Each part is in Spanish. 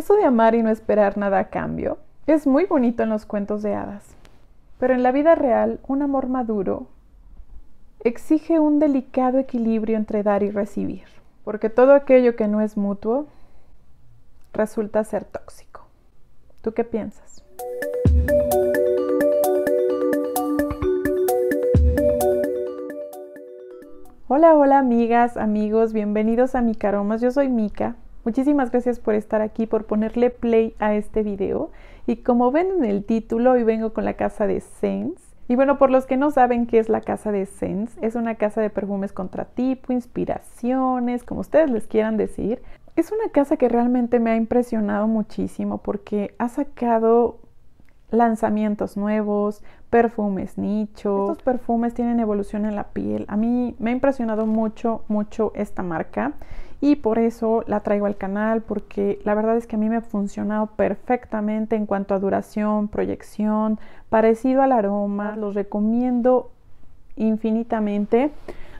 Eso de amar y no esperar nada a cambio es muy bonito en los cuentos de hadas, pero en la vida real un amor maduro exige un delicado equilibrio entre dar y recibir, porque todo aquello que no es mutuo resulta ser tóxico. ¿Tú qué piensas? Hola, hola amigas, amigos, bienvenidos a Micaromas. Yo soy Mica Muchísimas gracias por estar aquí, por ponerle play a este video. Y como ven en el título, hoy vengo con la casa de Sense. Y bueno, por los que no saben qué es la casa de Sense, es una casa de perfumes contra tipo, inspiraciones, como ustedes les quieran decir. Es una casa que realmente me ha impresionado muchísimo porque ha sacado lanzamientos nuevos, perfumes nicho. Estos perfumes tienen evolución en la piel. A mí me ha impresionado mucho, mucho esta marca y por eso la traigo al canal porque la verdad es que a mí me ha funcionado perfectamente en cuanto a duración, proyección, parecido al aroma, los recomiendo infinitamente.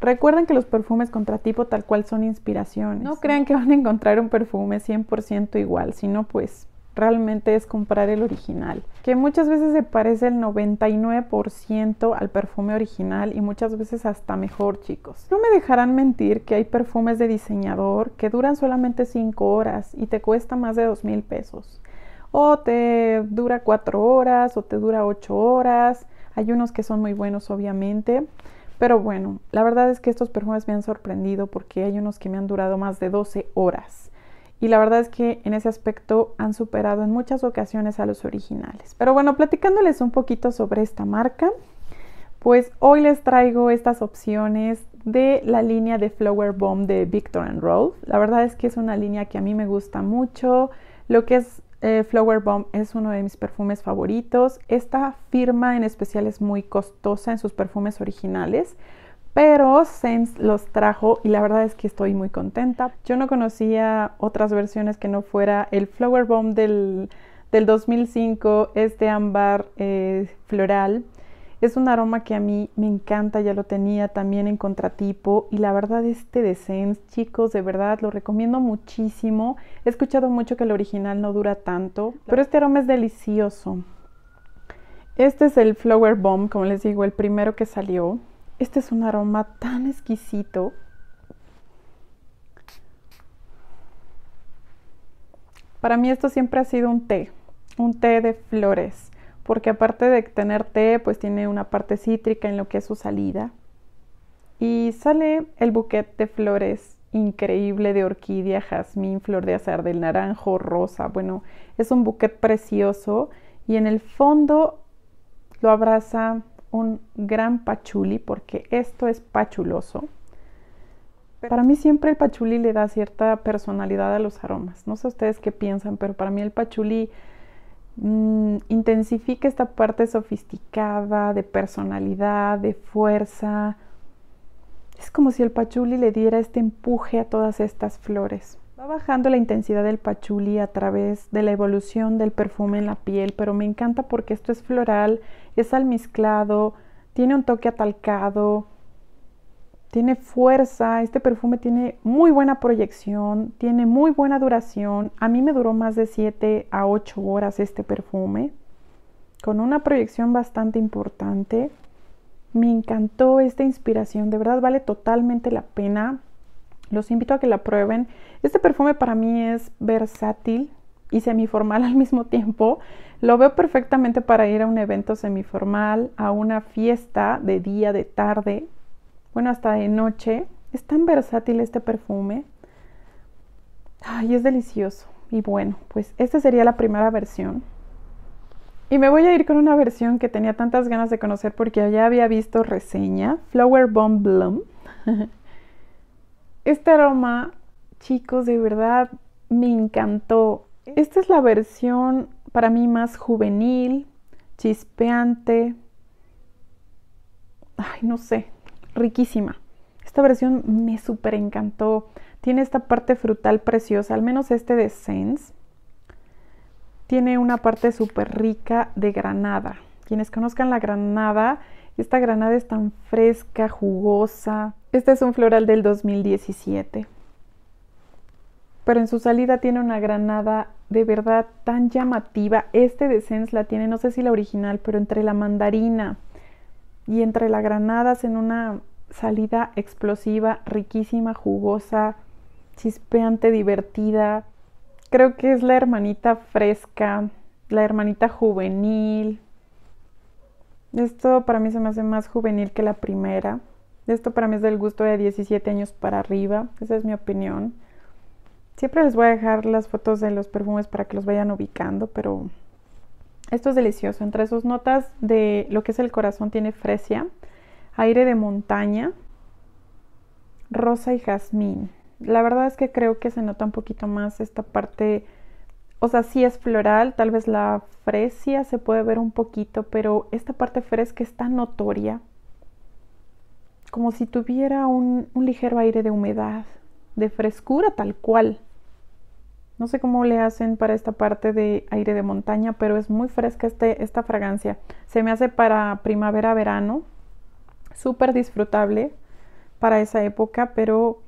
Recuerden que los perfumes contra tipo tal cual son inspiraciones. No crean que van a encontrar un perfume 100% igual, sino pues realmente es comprar el original, que muchas veces se parece el 99% al perfume original y muchas veces hasta mejor, chicos. No me dejarán mentir que hay perfumes de diseñador que duran solamente 5 horas y te cuesta más de 2 mil pesos. O te dura 4 horas o te dura 8 horas. Hay unos que son muy buenos, obviamente. Pero bueno, la verdad es que estos perfumes me han sorprendido porque hay unos que me han durado más de 12 horas y la verdad es que en ese aspecto han superado en muchas ocasiones a los originales. Pero bueno, platicándoles un poquito sobre esta marca, pues hoy les traigo estas opciones de la línea de Flower Bomb de Victor Rolf. La verdad es que es una línea que a mí me gusta mucho. Lo que es eh, Flower Bomb es uno de mis perfumes favoritos. Esta firma en especial es muy costosa en sus perfumes originales, pero Sense los trajo y la verdad es que estoy muy contenta. Yo no conocía otras versiones que no fuera el Flower Bomb del, 2005, este ámbar eh, floral. Es un aroma que a mí me encanta, ya lo tenía también en contratipo y la verdad este de Sense, chicos, de verdad lo recomiendo muchísimo. He escuchado mucho que el original no dura tanto, pero este aroma es delicioso. Este es el Flower Bomb, como les digo, el primero que salió. Este es un aroma tan exquisito. Para mí esto siempre ha sido un té, un té de flores, porque aparte de tener té, pues tiene una parte cítrica en lo que es su salida. Y sale el buquete de flores increíble de orquídea, jazmín, flor de azar del naranjo, rosa. Bueno, es un buquete precioso y en el fondo lo abraza un gran pachuli porque esto es pachuloso. Para mí siempre el pachuli le da cierta personalidad a los aromas. No sé ustedes qué piensan, pero para mí el pachuli mm, intensifica esta parte sofisticada de personalidad, de fuerza. Es como si el pachuli le diera este empuje a todas estas flores. Va bajando la intensidad del pachuli a través de la evolución del perfume en la piel, pero me encanta porque esto es floral, es almizclado, tiene un toque atalcado, tiene fuerza, este perfume tiene muy buena proyección, tiene muy buena duración. A mí me duró más de 7 a 8 horas este perfume, con una proyección bastante importante. Me encantó esta inspiración, de verdad vale totalmente la pena. Los invito a que la prueben. Este perfume para mí es versátil y semiformal al mismo tiempo. Lo veo perfectamente para ir a un evento semiformal, a una fiesta de día, de tarde, bueno, hasta de noche. Es tan versátil este perfume. Ay, es delicioso. Y bueno, pues esta sería la primera versión. Y me voy a ir con una versión que tenía tantas ganas de conocer porque ya había visto reseña, Flower Bomb Bloom. Este aroma, chicos, de verdad me encantó. Esta es la versión para mí más juvenil, chispeante. Ay, no sé, riquísima. Esta versión me súper encantó. Tiene esta parte frutal preciosa, al menos este de Sense. Tiene una parte súper rica de granada. Quienes conozcan la granada, esta granada es tan fresca, jugosa, este es un floral del 2017. Pero en su salida tiene una granada de verdad tan llamativa. Este de Sens la tiene, no sé si la original, pero entre la mandarina y entre la granada en una salida explosiva, riquísima, jugosa, chispeante, divertida. Creo que es la hermanita fresca, la hermanita juvenil. Esto para mí se me hace más juvenil que la primera. Esto para mí es del gusto de 17 años para arriba, esa es mi opinión. Siempre les voy a dejar las fotos de los perfumes para que los vayan ubicando, pero esto es delicioso. Entre sus notas de lo que es el corazón tiene fresia, aire de montaña, rosa y jazmín. La verdad es que creo que se nota un poquito más esta parte, o sea, sí es floral, tal vez la fresia se puede ver un poquito, pero esta parte fresca está notoria como si tuviera un, ligero aire de humedad, de frescura tal cual. No sé cómo le hacen para esta parte de aire de montaña, pero es muy fresca este, esta fragancia. Se me hace para primavera-verano, súper disfrutable para esa época, pero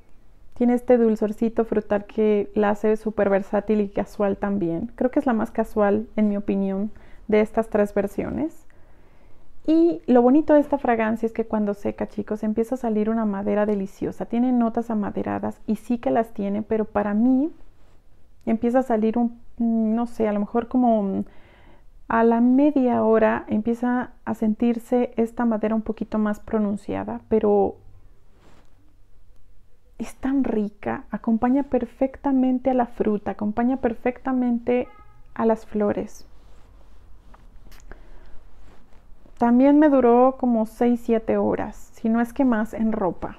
tiene este dulzorcito frutal que la hace súper versátil y casual también. Creo que es la más casual, en mi opinión, de estas tres versiones. Y lo bonito de esta fragancia es que cuando seca, chicos, empieza a salir una madera deliciosa. Tiene notas amaderadas y sí que las tiene, pero para mí empieza a salir un, mm, no sé, a lo mejor como mm, a la media hora empieza a sentirse esta madera un poquito más pronunciada, pero es tan rica, acompaña perfectamente a la fruta, acompaña perfectamente a las flores. También me duró como 6-7 horas, si no es que más, en ropa.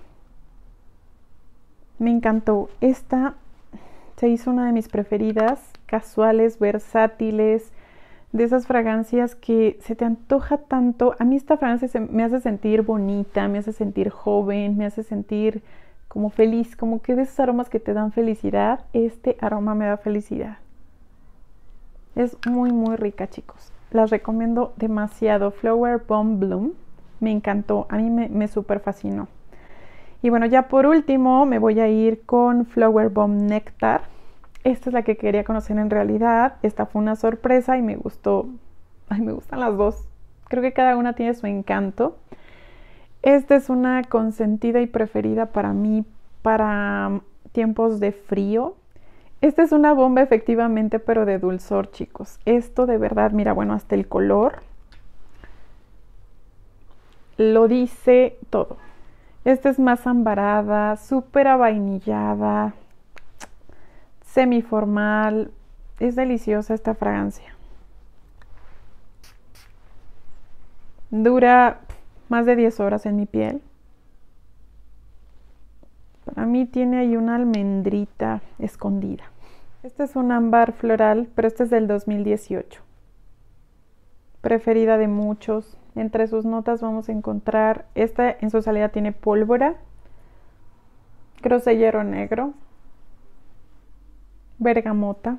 Me encantó. Esta se hizo una de mis preferidas, casuales, versátiles, de esas fragancias que se te antoja tanto. A mí esta fragancia me hace sentir bonita, me hace sentir joven, me hace sentir como feliz, como que de esos aromas que te dan felicidad, este aroma me da felicidad. Es muy, muy rica, chicos las recomiendo demasiado. Flower Bomb Bloom, me encantó, a mí me, súper fascinó. Y bueno, ya por último me voy a ir con Flower Bomb Nectar. Esta es la que quería conocer en realidad. Esta fue una sorpresa y me gustó. Ay, me gustan las dos. Creo que cada una tiene su encanto. Esta es una consentida y preferida para mí para tiempos de frío. Esta es una bomba efectivamente, pero de dulzor, chicos. Esto de verdad, mira, bueno, hasta el color lo dice todo. Esta es más ambarada, súper avainillada, semiformal. Es deliciosa esta fragancia. Dura más de 10 horas en mi piel. A mí tiene ahí una almendrita escondida. Este es un ámbar floral, pero este es del 2018. Preferida de muchos. Entre sus notas vamos a encontrar, esta en su salida tiene pólvora, grosellero negro, bergamota.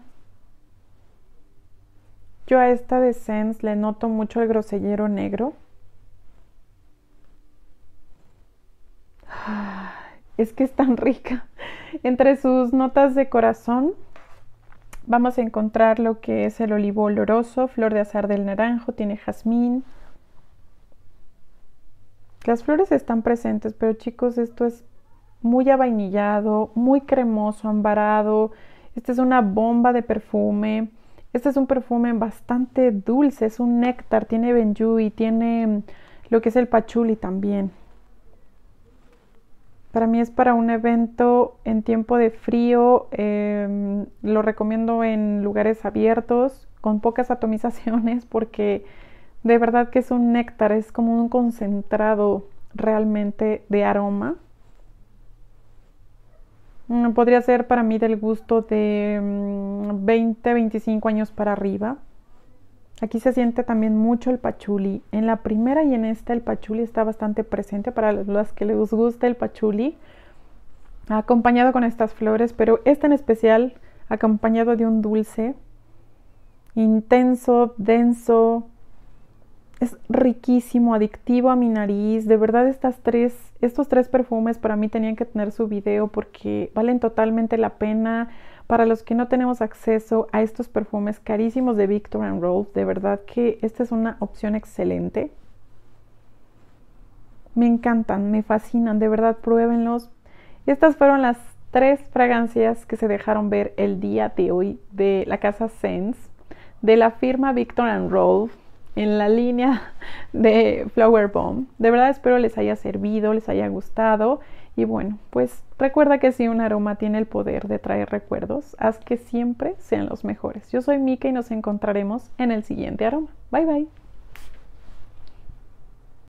Yo a esta de Sense le noto mucho el grosellero negro. es que es tan rica. Entre sus notas de corazón vamos a encontrar lo que es el olivo oloroso, flor de azar del naranjo, tiene jazmín. Las flores están presentes, pero chicos, esto es muy avainillado, muy cremoso, ambarado. Esta es una bomba de perfume. Este es un perfume bastante dulce, es un néctar, tiene y tiene lo que es el pachuli también. Para mí es para un evento en tiempo de frío, em, lo recomiendo en lugares abiertos, con pocas atomizaciones, porque de verdad que es un néctar, es como un concentrado realmente de aroma. Mm, podría ser para mí del gusto de 20, mm, 25 años para arriba. Aquí se siente también mucho el pachuli. En la primera y en esta el pachuli está bastante presente para las que les gusta el pachuli, acompañado con estas flores, pero esta en especial acompañado de un dulce intenso, denso, es riquísimo, adictivo a mi nariz. De verdad, estas tres, estos tres perfumes para mí tenían que tener su video porque valen totalmente la pena. Para los que no tenemos acceso a estos perfumes carísimos de Victor and Rolf, de verdad que esta es una opción excelente. Me encantan, me fascinan, de verdad pruébenlos. Estas fueron las tres fragancias que se dejaron ver el día de hoy de la casa Sense, de la firma Victor and Rolf, en la línea de Flower Bomb. De verdad espero les haya servido, les haya gustado. Y bueno, pues recuerda que si un aroma tiene el poder de traer recuerdos, haz que siempre sean los mejores. Yo soy Mika y nos encontraremos en el siguiente aroma. Bye bye.